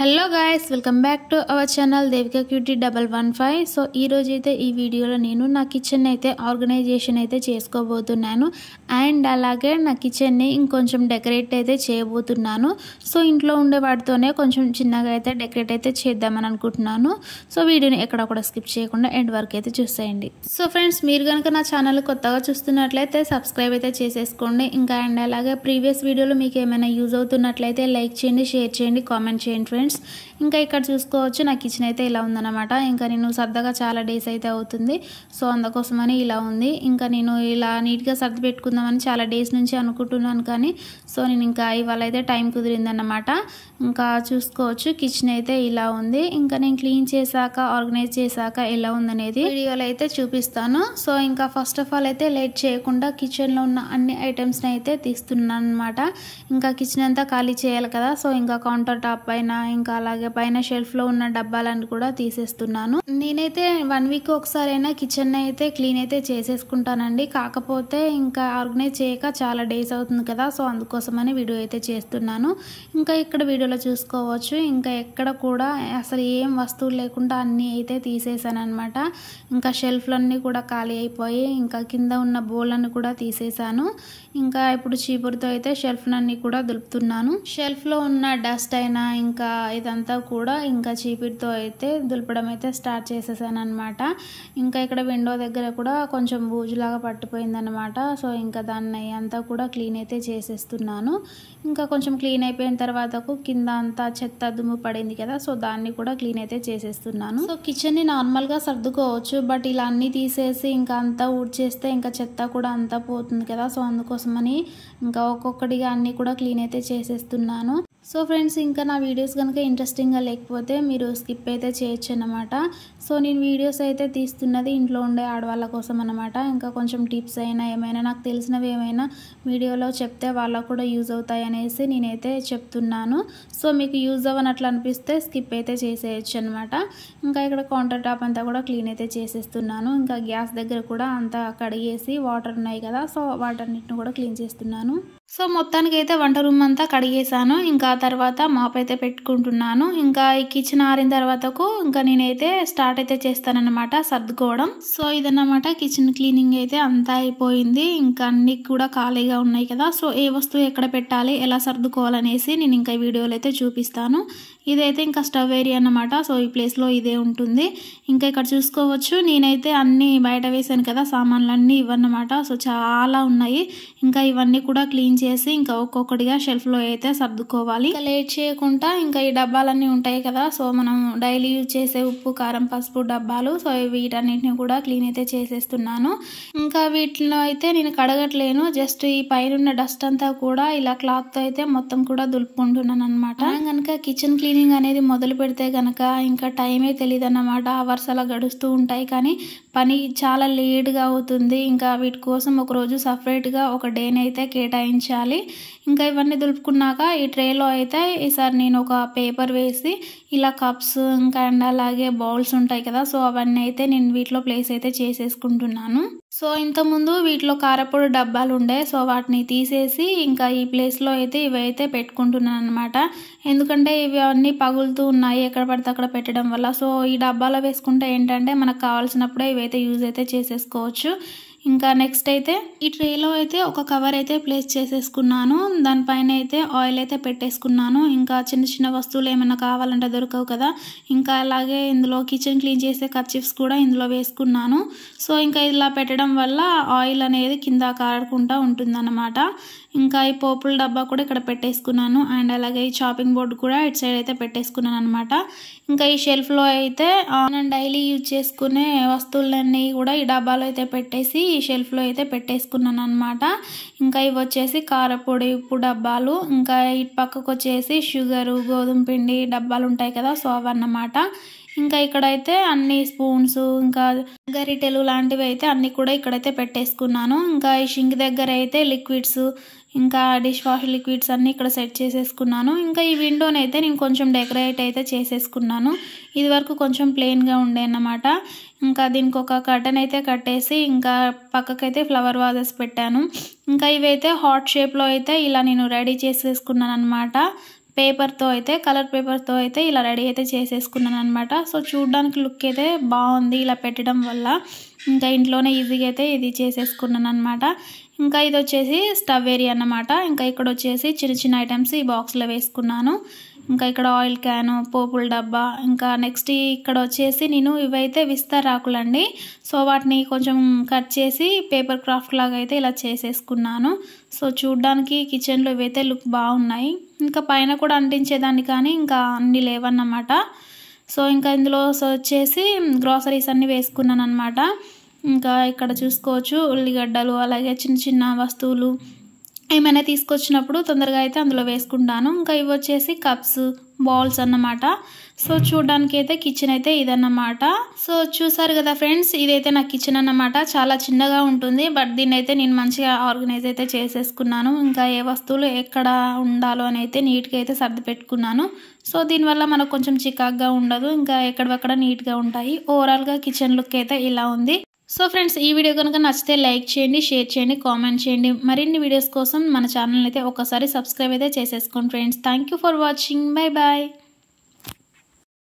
hello guys welcome back to our channel Devika cutie double one five so ఈరోజు అయితే ఈ వీడియోలో నేను నా కిచెన్ అయితే ఆర్గనైజేషన్ అయితే చేసుకోబోతున్నాను అండ్ అలాగే నా కిచెన్ని ఇంకొంచెం డెకరేట్ అయితే చేయబోతున్నాను సో ఇంట్లో ఉండే వాటితోనే కొంచెం చిన్నగా అయితే డెకరేట్ అయితే చేద్దామని అనుకుంటున్నాను సో వీడియోని ఎక్కడ కూడా స్కిప్ చేయకుండా ఎండ్ వరకు అయితే చూసేయండి సో ఫ్రెండ్స్ మీరు కనుక నా ఛానల్ కొత్తగా చూస్తున్నట్లయితే సబ్స్క్రైబ్ అయితే చేసేసుకోండి ఇంకా అండ్ అలాగే ప్రీవియస్ వీడియోలో మీకు ఏమైనా యూజ్ అవుతున్నట్లయితే లైక్ చేయండి షేర్ చేయండి కామెంట్ చేయండి ఫ్రెండ్స్ ఫ్రెండ్స్ ఇంకా ఇక్కడ చూసుకోవచ్చు నా కిచెన్ అయితే ఇలా ఉందన్నమాట ఇంకా నేను సర్దగా చాలా డేస్ అయితే అవుతుంది సో అందుకోసమని ఇలా ఉంది ఇంకా నేను ఇలా నీట్గా సర్ది పెట్టుకుందామని చాలా డేస్ నుంచి అనుకుంటున్నాను కానీ సో నేను ఇంకా ఇవాళ అయితే టైం కుదిరిందన్నమాట ఇంకా చూసుకోవచ్చు కిచెన్ అయితే ఇలా ఉంది ఇంకా నేను క్లీన్ చేశాక ఆర్గనైజ్ చేశాక ఎలా ఉందనేది వీడియోలో అయితే చూపిస్తాను సో ఇంకా ఫస్ట్ ఆఫ్ ఆల్ అయితే లేట్ చేయకుండా కిచెన్లో ఉన్న అన్ని ఐటమ్స్ని అయితే తీస్తున్నాను అనమాట ఇంకా కిచెన్ అంతా ఖాళీ చేయాలి కదా సో ఇంకా కౌంటర్ టాప్ అయినా ఇంకా అలాగే పైన లో ఉన్న డబ్బాలను కూడా తీసేస్తున్నాను నేనైతే వన్ వీక్ ఒకసారి అయినా కిచెన్ అయితే క్లీన్ అయితే చేసేసుకుంటానండి కాకపోతే ఇంకా ఆర్గనైజ్ చేయక చాలా డేస్ అవుతుంది కదా సో అందుకోసమని వీడియో అయితే చేస్తున్నాను ఇంకా ఇక్కడ వీడియోలో చూసుకోవచ్చు ఇంకా ఎక్కడ కూడా అసలు ఏం వస్తువులు లేకుండా అన్నీ అయితే తీసేసాను అనమాట ఇంకా షెల్ఫ్లన్నీ కూడా ఖాళీ అయిపోయి ఇంకా కింద ఉన్న బోళ్ళను కూడా తీసేసాను ఇంకా ఇప్పుడు చీపురుతో అయితే షెల్ఫ్లన్నీ కూడా దులుపుతున్నాను షెల్ఫ్లో ఉన్న డస్ట్ అయినా ఇంకా ఇదంతా కూడా ఇంకా చీపిటితో అయితే దులపడం అయితే స్టార్ట్ చేసేసాను అనమాట ఇంకా ఇక్కడ విండో దగ్గర కూడా కొంచెం బూజులాగా పట్టిపోయిందనమాట సో ఇంకా దాన్ని అంతా కూడా క్లీన్ అయితే చేసేస్తున్నాను ఇంకా కొంచెం క్లీన్ అయిపోయిన తర్వాత కింద అంతా చెత్త దుమ్ము పడింది కదా సో దాన్ని కూడా క్లీన్ అయితే చేసేస్తున్నాను సో కిచెన్ని నార్మల్గా సర్దుకోవచ్చు బట్ ఇలా అన్నీ తీసేసి ఇంకా అంతా ఊడ్చేస్తే ఇంకా చెత్త కూడా అంతా పోతుంది కదా సో అందుకోసమని ఇంకా ఒక్కొక్కటిగా అన్నీ కూడా క్లీన్ అయితే చేసేస్తున్నాను సో ఫ్రెండ్స్ ఇంకా నా వీడియోస్ కనుక ఇంట్రెస్టింగ్గా లేకపోతే మీరు స్కిప్ అయితే చేయొచ్చు అనమాట సో నేను వీడియోస్ అయితే తీస్తున్నది ఇంట్లో ఉండే ఆడవాళ్ళ కోసం అనమాట ఇంకా కొంచెం టిప్స్ అయినా ఏమైనా నాకు తెలిసినవి ఏమైనా వీడియోలో చెప్తే వాళ్ళకు కూడా యూజ్ అవుతాయి అనేసి నేనైతే చెప్తున్నాను సో మీకు యూజ్ అవ్వనట్లు అనిపిస్తే స్కిప్ అయితే చేసేయచ్చు అనమాట ఇంకా ఇక్కడ కౌంటర్ టాప్ అంతా కూడా క్లీన్ అయితే చేసేస్తున్నాను ఇంకా గ్యాస్ దగ్గర కూడా అంతా కడిగేసి వాటర్ ఉన్నాయి కదా సో వాటర్ అన్నింటిని కూడా క్లీన్ చేస్తున్నాను సో మొత్తానికి అయితే వంట రూమ్ అంతా కడిగేశాను ఇంకా తర్వాత మాప్ అయితే పెట్టుకుంటున్నాను ఇంకా ఈ కిచెన్ ఆరిన తర్వాతకు ఇంకా నేనైతే స్టార్ట్ అయితే చేస్తానన్నమాట సర్దుకోవడం సో ఇదన్నమాట కిచెన్ క్లీనింగ్ అయితే అంతా అయిపోయింది ఇంకా అన్ని కూడా ఖాళీగా ఉన్నాయి కదా సో ఏ వస్తువు ఎక్కడ పెట్టాలి ఎలా సర్దుకోవాలనేసి నేను ఇంకా వీడియోలు అయితే చూపిస్తాను ఇదైతే ఇంకా స్టవ్ ఏరియా అన్నమాట సో ఈ ప్లేస్లో ఇదే ఉంటుంది ఇంకా ఇక్కడ చూసుకోవచ్చు నేనైతే అన్నీ బయట వేశాను కదా సామాన్లు అన్నీ ఇవన్నమాట సో చాలా ఉన్నాయి ఇంకా ఇవన్నీ కూడా క్లీన్ చేసి ఇంకా ఒక్కొక్కటిగా షెల్ఫ్లో అయితే సర్దుకోవాలి లేట్ చేయకుండా ఇంకా ఈ డబ్బాలన్నీ ఉంటాయి కదా సో మనం డైలీ యూజ్ చేసే ఉప్పు కారం పసుపు డబ్బాలు సో వీటన్నిటిని కూడా క్లీన్ అయితే చేసేస్తున్నాను ఇంకా వీటిలో అయితే నేను కడగట్లేను జస్ట్ ఈ పైన డస్ట్ అంతా కూడా ఇలా క్లాత్తో అయితే మొత్తం కూడా దులుపుకుంటున్నాను అనమాట కనుక కిచెన్ క్లీనింగ్ అనేది మొదలు పెడితే కనుక ఇంకా టైమే తెలియదు అన్నమాట అవర్స్ అలా గడుస్తూ ఉంటాయి కానీ పని చాలా లేట్గా అవుతుంది ఇంకా వీటి కోసం ఒకరోజు సపరేట్గా ఒక డేని అయితే కేటాయించాలి ఇంకా ఇవన్నీ దులుపుకున్నాక ఈ ట్రేలో అయితే ఈసారి నేను ఒక పేపర్ వేసి ఇలా కప్స్ ఇంకా అండ్ అలాగే బౌల్స్ ఉంటాయి కదా సో అవన్నీ అయితే నేను వీటిలో ప్లేస్ అయితే చేసేసుకుంటున్నాను సో ఇంతకుముందు వీటిలో కారపొడి డబ్బాలు ఉండే సో వాటిని తీసేసి ఇంకా ఈ ప్లేస్లో అయితే ఇవైతే పెట్టుకుంటున్నాను అనమాట ఎందుకంటే ఇవి అన్నీ పగులుతూ ఉన్నాయి ఎక్కడ పడితే అక్కడ పెట్టడం వల్ల సో ఈ డబ్బాలో వేసుకుంటే ఏంటంటే మనకు కావాల్సినప్పుడే ఇవైతే యూజ్ అయితే చేసేసుకోవచ్చు ఇంకా నెక్స్ట్ అయితే ఈ ట్రేలో అయితే ఒక కవర్ అయితే ప్లేస్ చేసేసుకున్నాను దానిపైన అయితే ఆయిల్ అయితే పెట్టేసుకున్నాను ఇంకా చిన్న చిన్న వస్తువులు ఏమైనా కావాలంటే దొరకవు కదా ఇంకా అలాగే ఇందులో కిచెన్ క్లీన్ చేసే కర్చిప్స్ కూడా ఇందులో వేసుకున్నాను సో ఇంకా ఇలా పెట్టడం వల్ల ఆయిల్ అనేది కింద కారకుండా ఉంటుందన్నమాట ఇంకా ఈ పోపుల డబ్బా కూడా ఇక్కడ పెట్టేసుకున్నాను అండ్ అలాగే ఈ షాపింగ్ బోర్డు కూడా ఇటు సైడ్ అయితే పెట్టేసుకున్నాను అనమాట ఇంకా ఈ షెల్ఫ్లో అయితే నేను డైలీ యూజ్ చేసుకునే వస్తువులన్నీ కూడా ఈ డబ్బాలో అయితే పెట్టేసి ఈ షెల్ఫ్లో అయితే పెట్టేసుకున్నాను అనమాట ఇంకా ఇవి వచ్చేసి కారపొడి ఉప్పు డబ్బాలు ఇంకా ఇటు పక్కకు వచ్చేసి షుగరు గోధుమ పిండి డబ్బాలు ఉంటాయి కదా సో అన్నమాట ఇంకా ఇక్కడైతే అన్ని స్పూన్స్ ఇంకా గరిటెలు లాంటివి అయితే అన్నీ కూడా ఇక్కడైతే పెట్టేసుకున్నాను ఇంకా ఈ షింక్ దగ్గర అయితే లిక్విడ్స్ ఇంకా డిష్ వాష్ లిక్విడ్స్ అన్నీ ఇక్కడ సెట్ చేసేసుకున్నాను ఇంకా ఈ విండోని అయితే నేను కొంచెం డెకరేట్ అయితే చేసేసుకున్నాను ఇది వరకు కొంచెం ప్లెయిన్గా ఉండే అన్నమాట ఇంకా దీనికి ఒక కర్టన్ అయితే కట్టేసి ఇంకా పక్కకైతే ఫ్లవర్ వాజెస్ పెట్టాను ఇంకా ఇవైతే హాట్ షేప్లో అయితే ఇలా నేను రెడీ చేసేసుకున్నాను అనమాట పేపర్తో అయితే కలర్ పేపర్తో అయితే ఇలా రెడీ అయితే చేసేసుకున్నాను అనమాట సో చూడడానికి లుక్ అయితే బాగుంది ఇలా పెట్టడం వల్ల ఇంకా ఇంట్లోనే ఈజీగా అయితే ఇది చేసేసుకున్నాను అనమాట ఇంకా ఇది వచ్చేసి స్టవ్ ఏరియా అన్నమాట ఇంకా ఇక్కడ వచ్చేసి చిన్న చిన్న ఐటమ్స్ ఈ బాక్స్లో వేసుకున్నాను ఇంకా ఇక్కడ ఆయిల్ క్యాను పోపుల డబ్బా ఇంకా నెక్స్ట్ ఇక్కడ వచ్చేసి నేను ఇవైతే విస్తారాకులండి సో వాటిని కొంచెం కట్ చేసి పేపర్ క్రాఫ్ట్ లాగా అయితే ఇలా చేసేసుకున్నాను సో చూడ్డానికి కిచెన్లో ఇవైతే లుక్ బాగున్నాయి ఇంకా పైన కూడా అంటించేదాన్ని కానీ ఇంకా అన్నీ లేవన్నమాట సో ఇంకా ఇందులో వచ్చేసి గ్రాసరీస్ అన్నీ వేసుకున్నాను అనమాట ఇంకా ఇక్కడ చూసుకోవచ్చు ఉల్లిగడ్డలు అలాగే చిన్న చిన్న వస్తువులు ఏమైనా తీసుకొచ్చినప్పుడు తొందరగా అయితే అందులో వేసుకుంటాను ఇంకా ఇవి వచ్చేసి కప్స్ బాల్స్ అన్నమాట సో చూడడానికి అయితే కిచెన్ అయితే ఇదన్నమాట సో చూసారు కదా ఫ్రెండ్స్ ఇదైతే నా కిచెన్ అన్నమాట చాలా చిన్నగా ఉంటుంది బట్ దీన్ని అయితే నేను మంచిగా ఆర్గనైజ్ అయితే చేసేసుకున్నాను ఇంకా ఏ వస్తువులు ఎక్కడ ఉండాలో అని అయితే నీట్గా అయితే సర్ది పెట్టుకున్నాను సో దీనివల్ల మనకు కొంచెం చికాగ్గా ఉండదు ఇంకా ఎక్కడవక్కడ నీట్గా ఉంటాయి ఓవరాల్గా కిచెన్ లుక్ అయితే ఇలా ఉంది సో ఫ్రెండ్స్ ఈ వీడియో కనుక నచ్చితే లైక్ చేయండి షేర్ చేయండి కామెంట్ చేయండి మరిన్ని వీడియోస్ కోసం మన ఛానల్ అయితే ఒకసారి సబ్స్క్రైబ్ అయితే చేసేసుకోండి friends thank for watching bye bye